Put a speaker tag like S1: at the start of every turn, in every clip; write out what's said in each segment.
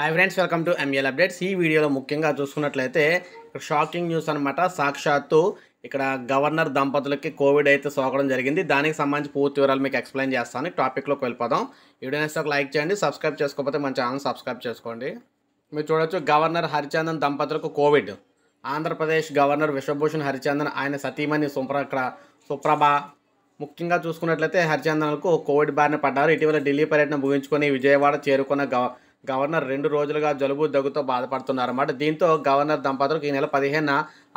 S1: hi friends welcome to ML updates ఈ వీడియోలో ముఖ్యంగా చూసుకున్నట్లయితే ఇక్కడ షాకింగ్ న్యూస్ అనమాట సాక్షాత్తు ఇక్కడ గవర్నర్ దంపతులకి కోవిడ్ అయితే సోకడం జరిగింది దానికి సంబంధించి పూర్తి వివరాలు మీకు ఎక్స్ప్లెయిన్ చేస్తాను టాపిక్లోకి వెళ్ళిపోదాం వీడియో నేస్తే ఒక లైక్ చేయండి సబ్స్క్రైబ్ చేసుకోకపోతే మన ఛానల్ సబ్స్క్రైబ్ చేసుకోండి మీరు చూడొచ్చు గవర్నర్ హరిచందన్ దంపతులకు కోవిడ్ ఆంధ్రప్రదేశ్ గవర్నర్ విశ్వభూషణ్ హరిచందన్ ఆయన సతీమణి సుప్ర సుప్రభ ముఖ్యంగా చూసుకున్నట్లయితే హరిచందన్లకు కోవిడ్ బారిన పడ్డారు ఇటీవల ఢిల్లీ పర్యటన ముగించుకొని విజయవాడ చేరుకున్న గవ గవర్నర్ రెండు రోజులుగా జలుబు దగ్గుతో బాధపడుతున్నారన్నమాట దీంతో గవర్నర్ దంపతులకు ఈ నెల పదిహేన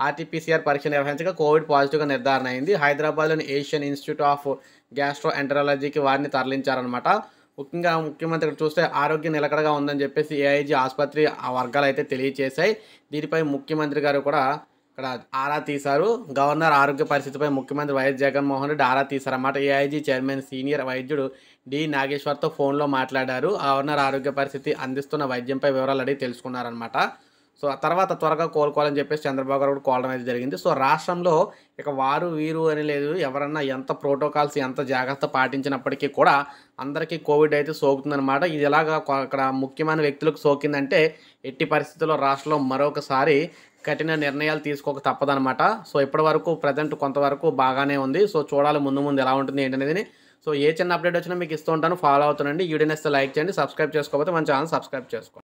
S1: ఆర్టీపీసీఆర్ పరీక్ష నిర్వహించగా కోవిడ్ పాజిటివ్గా నిర్ధారణ అయింది హైదరాబాద్లోని ఏషియన్ ఇన్స్టిట్యూట్ ఆఫ్ గ్యాస్ట్రో ఎంటరాలజీకి వారిని తరలించారనమాట ముఖ్యంగా ముఖ్యమంత్రి ఇక్కడ చూస్తే ఆరోగ్యం నిలకడగా ఉందని చెప్పేసి ఏఐజీ ఆసుపత్రి ఆ వర్గాలు అయితే తెలియజేశాయి దీనిపై ముఖ్యమంత్రి గారు కూడా ఇక్కడ ఆరా తీశారు గవర్నర్ ఆరోగ్య పరిస్థితిపై ముఖ్యమంత్రి వైఎస్ జగన్మోహన్ రెడ్డి ఆరా తీశారన్నమాట ఏఐజీ చైర్మన్ సీనియర్ వైద్యుడు డి నాగేశ్వర్తో ఫోన్లో మాట్లాడారు గవర్నర్ ఆరోగ్య పరిస్థితి అందిస్తున్న వైద్యంపై వివరాలు అడిగి తెలుసుకున్నారనమాట సో ఆ తర్వాత త్వరగా కోలుకోవాలని చెప్పేసి చంద్రబాబు గారు కూడా కోవడం అయితే జరిగింది సో రాష్ట్రంలో ఇక వారు వీరు అని లేదు ఎవరన్నా ఎంత ప్రోటోకాల్స్ ఎంత జాగ్రత్త పాటించినప్పటికీ కూడా అందరికీ కోవిడ్ అయితే సోకుతుందనమాట ఇది ఎలాగ అక్కడ ముఖ్యమైన వ్యక్తులకు సోకిందంటే ఎట్టి పరిస్థితుల్లో రాష్ట్రంలో మరొకసారి కఠిన నిర్ణయాలు తీసుకోక తప్పదనమాట సో ఇప్పటి వరకు ప్రజెంట్ కొంతవరకు బాగానే ఉంది సో చూడాలి ముందు ముందు ఎలా ఉంటుంది ఏంటనేది సో ఏ చిన్న అప్డేట్ వచ్చినా మీకు ఇస్తూ ఉంటాను ఫాలో అవుతానండి వీడియోని లైక్ చేయండి సబ్స్క్రైబ్ చేసుకోకపోతే మన ఛానల్ సబ్స్క్రైబ్ చేసుకోండి